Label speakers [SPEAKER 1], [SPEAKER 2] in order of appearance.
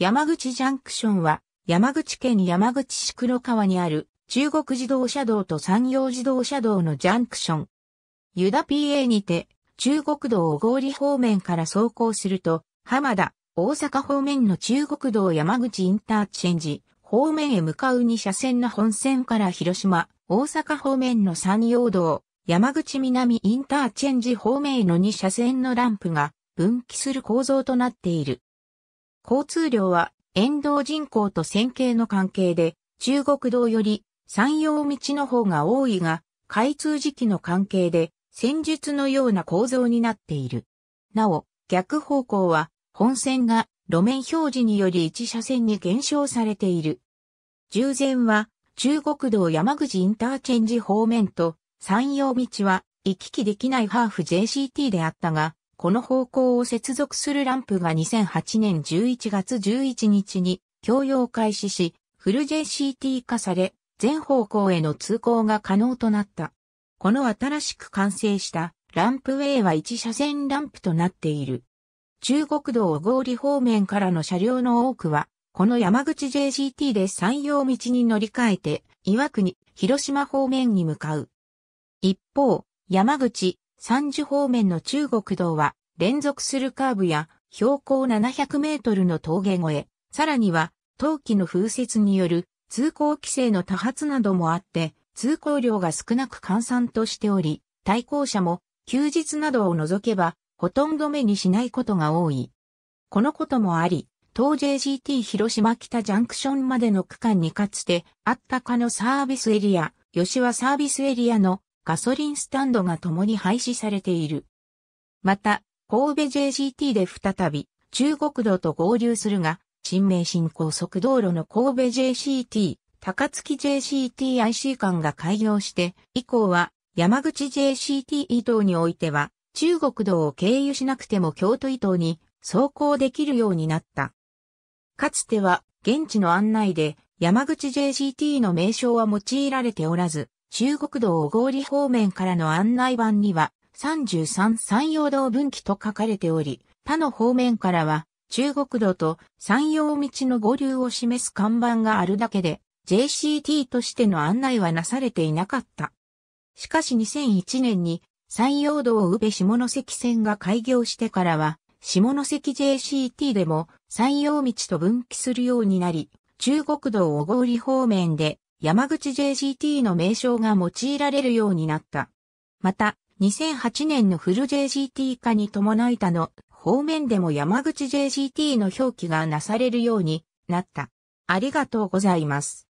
[SPEAKER 1] 山口ジャンクションは、山口県山口市黒川にある中国自動車道と山陽自動車道のジャンクション。ユダ PA にて、中国道を合理方面から走行すると、浜田、大阪方面の中国道山口インターチェンジ、方面へ向かう2車線の本線から広島、大阪方面の山陽道、山口南インターチェンジ方面への2車線のランプが分岐する構造となっている。交通量は沿道人口と線形の関係で、中国道より山陽道の方が多いが、開通時期の関係で戦術のような構造になっている。なお、逆方向は本線が路面表示により一車線に減少されている。従前は中国道山口インターチェンジ方面と山陽道は行き来できないハーフ JCT であったが、この方向を接続するランプが2008年11月11日に供用開始し、フル JCT 化され、全方向への通行が可能となった。この新しく完成したランプウェイは1車線ランプとなっている。中国道合理方面からの車両の多くは、この山口 JCT で山陽道に乗り換えて、岩国、広島方面に向かう。一方、山口、三樹方面の中国道は、連続するカーブや、標高700メートルの峠越え、さらには、冬季の風雪による通行規制の多発などもあって、通行量が少なく換算としており、対向車も休日などを除けば、ほとんど目にしないことが多い。このこともあり、東 JGT 広島北ジャンクションまでの区間にかつてあったかのサービスエリア、吉和サービスエリアのガソリンスタンドが共に廃止されている。また、神戸 JCT で再び中国道と合流するが、新名神高速道路の神戸 JCT、高槻 JCTIC 間が開業して、以降は山口 JCT 伊東においては、中国道を経由しなくても京都伊東に走行できるようになった。かつては、現地の案内で山口 JCT の名称は用いられておらず、中国道小郡方面からの案内板には、33山陽道分岐と書かれており、他の方面からは、中国道と山陽道の合流を示す看板があるだけで、JCT としての案内はなされていなかった。しかし2001年に山陽道宇部下関線が開業してからは、下関 JCT でも山陽道と分岐するようになり、中国道小郡方面で山口 j c t の名称が用いられるようになった。また、2008年のフル j c t 化に伴いたの方面でも山口 j c t の表記がなされるようになった。ありがとうございます。